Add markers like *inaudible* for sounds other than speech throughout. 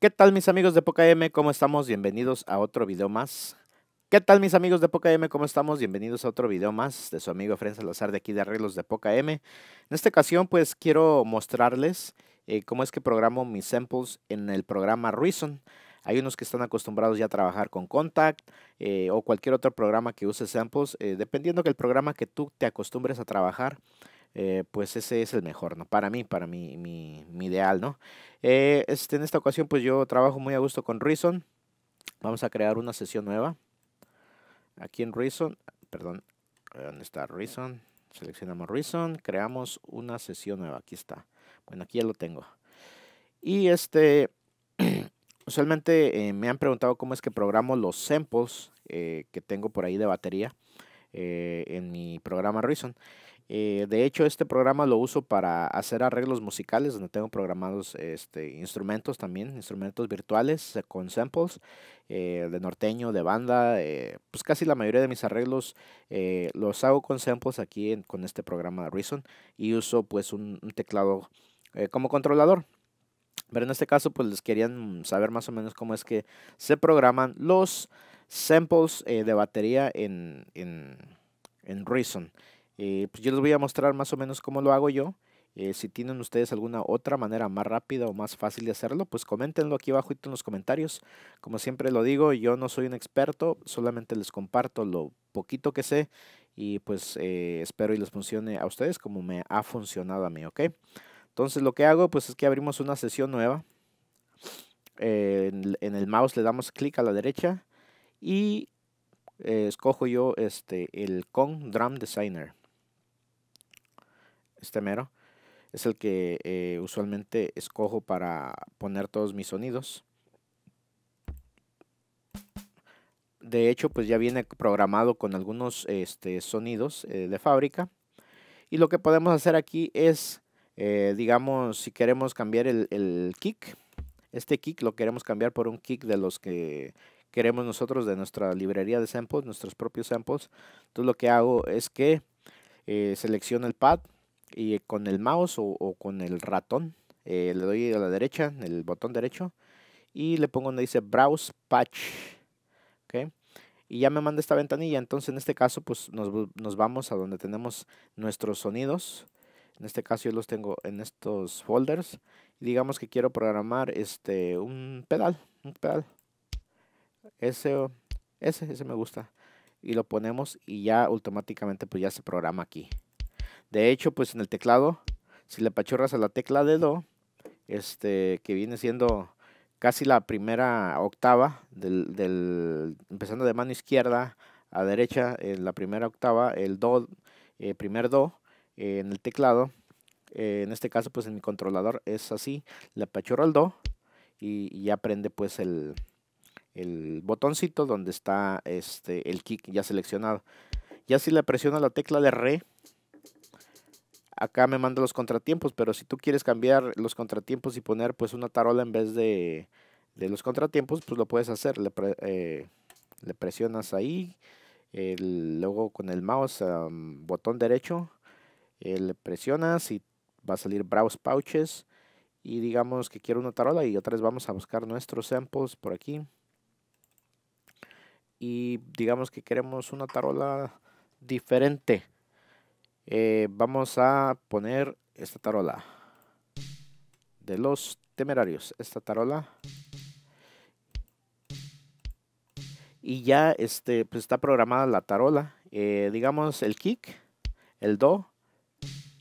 ¿Qué tal mis amigos de Poca M? ¿Cómo estamos? Bienvenidos a otro video más. ¿Qué tal mis amigos de Poca M? ¿Cómo estamos? Bienvenidos a otro video más de su amigo Fren Salazar de aquí de Arreglos de Poca M. En esta ocasión pues quiero mostrarles eh, cómo es que programo mis samples en el programa Reason. Hay unos que están acostumbrados ya a trabajar con Contact eh, o cualquier otro programa que use samples, eh, dependiendo que el programa que tú te acostumbres a trabajar. Eh, pues ese es el mejor, ¿no? Para mí, para mí, mi, ideal, ¿no? Eh, este, en esta ocasión, pues yo trabajo muy a gusto con Reason. Vamos a crear una sesión nueva. Aquí en Reason, perdón, ¿dónde está Reason? Seleccionamos Reason, creamos una sesión nueva. Aquí está. Bueno, aquí ya lo tengo. Y este, *clears throat* usualmente eh, me han preguntado cómo es que programo los samples que tengo por ahí de batería en mi programa Reason. Eh, de hecho, este programa lo uso para hacer arreglos musicales, donde tengo programados este, instrumentos también, instrumentos virtuales eh, con samples eh, de norteño, de banda. pues casi la mayoría de mis arreglos los hago con samples aquí con este programa Reason y uso pues un, teclado como controlador. Pero en este caso, pues les querían saber más o menos cómo es que se programan los samples de batería en, en, en Reason. Eh, pues yo les voy a mostrar más o menos cómo lo hago yo. Eh, si tienen ustedes alguna otra manera más rápida o más fácil de hacerlo, pues coméntenlo aquí abajo en los comentarios. Como siempre lo digo, yo no soy un experto, solamente les comparto lo poquito que sé y pues eh, espero y les funcione a ustedes como me ha funcionado a mí, ¿ok? Entonces lo que hago pues es que abrimos una sesión nueva. en, el mouse le damos clic a la derecha y escojo yo este, el con Drum Designer este mero, es el que eh, usualmente escojo para poner todos mis sonidos. De hecho, pues ya viene programado con algunos este, sonidos eh, de fábrica. Y lo que podemos hacer aquí es, eh, digamos, si queremos cambiar el, kick, este kick lo queremos cambiar por un kick de los que queremos nosotros de nuestra librería de samples, nuestros propios samples. Entonces lo que hago es que selecciono el pad, y con el mouse o, con el ratón eh, le doy a la derecha, el botón derecho y le pongo donde dice Browse Patch. Y ya me manda esta ventanilla. Entonces en este caso pues nos, vamos a donde tenemos nuestros sonidos. En este caso yo los tengo en estos folders. Digamos que quiero programar este un pedal. Un pedal. Ese, ese, ese me gusta. Y lo ponemos y ya automáticamente pues ya se programa aquí. De hecho, pues en el teclado, si le pachorras a la tecla de Do, este, que viene siendo casi la primera octava, del, empezando de mano izquierda a derecha, en la primera octava, el Do, eh, primer Do, eh, en el teclado, eh, en este caso pues en mi controlador es así, le apachorro al Do y, ya prende pues el, botoncito donde está este, el kick ya seleccionado. Ya si le presiona la tecla de Re, acá me manda los contratiempos, pero si tú quieres cambiar los contratiempos y poner pues una tarola en vez de, de los contratiempos, pues lo puedes hacer. Le, eh, presionas ahí, luego con el mouse, botón derecho, eh, le presionas y va a salir Browse Pouches. Y digamos que quiero una tarola y otra vez vamos a buscar nuestros samples por aquí. Y digamos que queremos una tarola diferente. Eh, vamos a poner esta tarola de los temerarios. Esta tarola. Y ya este, pues está programada la tarola. Eh, digamos el kick, el do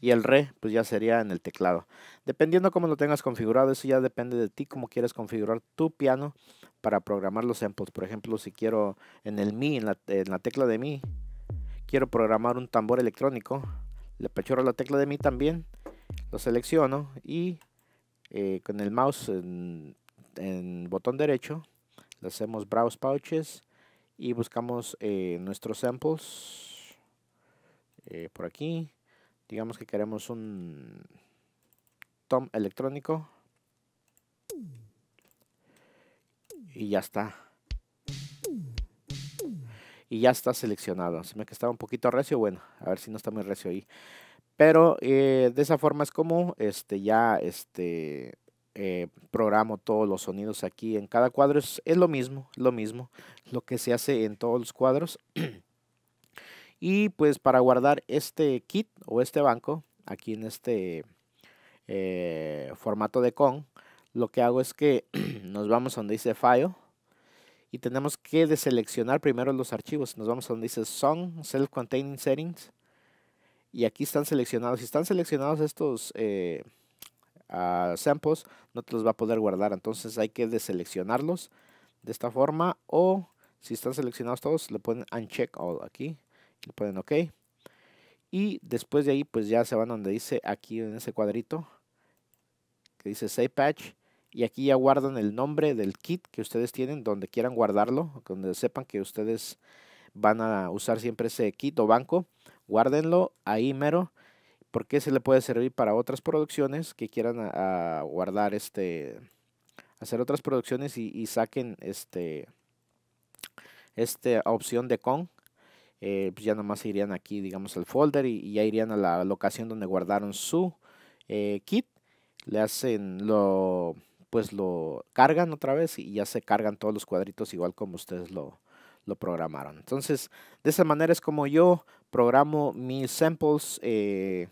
y el re, pues ya sería en el teclado. Dependiendo cómo lo tengas configurado, eso ya depende de ti, cómo quieres configurar tu piano para programar los samples. Por ejemplo, si quiero en el mi, en la, en la tecla de mi, quiero programar un tambor electrónico, le pechoro la tecla de mí también, lo selecciono y eh, con el mouse en, botón derecho le hacemos Browse Pouches y buscamos eh, nuestros samples eh, por aquí. Digamos que queremos un tom electrónico y ya está y ya está seleccionado. Se me que estaba un poquito recio, bueno, a ver si no está muy recio ahí. Pero eh, de esa forma es como este, ya este, eh, programo todos los sonidos aquí en cada cuadro. Es, lo mismo, lo mismo, lo que se hace en todos los cuadros. *clears throat* y pues para guardar este kit o este banco, aquí en este eh, formato de con, lo que hago es que *clears throat* nos vamos donde dice File, y tenemos que deseleccionar primero los archivos. Nos vamos a donde dice Song, Self-Containing Settings. Y aquí están seleccionados. Si están seleccionados estos eh, ah, samples, no te los va a poder guardar. Entonces hay que deseleccionarlos de esta forma. O si están seleccionados todos, le ponen Uncheck All aquí. Le ponen OK. Y después de ahí, pues ya se van donde dice aquí en ese cuadrito que dice Save Patch y aquí ya guardan el nombre del kit que ustedes tienen, donde quieran guardarlo, donde sepan que ustedes van a usar siempre ese kit o banco, guárdenlo ahí mero, porque se le puede servir para otras producciones que quieran guardar este, hacer otras producciones y, saquen este, esta opción de con. Eh, pues ya nomás irían aquí, digamos, al folder y, ya irían a la locación donde guardaron su eh, kit. Le hacen lo pues lo cargan otra vez y ya se cargan todos los cuadritos igual como ustedes lo, lo programaron. Entonces, de esa manera es como yo programo mis samples eh,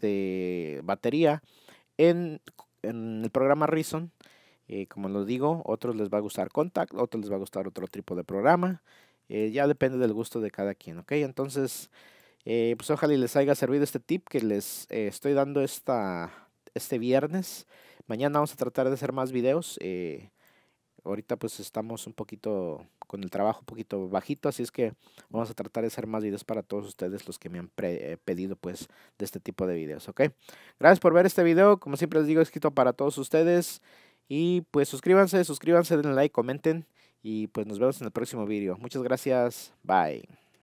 de batería en, el programa Reason. Eh, como lo digo, otros les va a gustar Contact, otros les va a gustar otro tipo de programa. Eh, ya depende del gusto de cada quien, ¿ok? Entonces, pues ojalá les haya servido este tip que les estoy dando esta, este viernes. Mañana vamos a tratar de hacer más videos. Eh, ahorita pues estamos un poquito con el trabajo un poquito bajito, así es que vamos a tratar de hacer más videos para todos ustedes los que me han eh, pedido pues de este tipo de videos, ¿ok? Gracias por ver este video, como siempre les digo, escrito para todos ustedes y pues suscríbanse, suscríbanse, denle like, comenten y pues nos vemos en el próximo video. Muchas gracias, bye.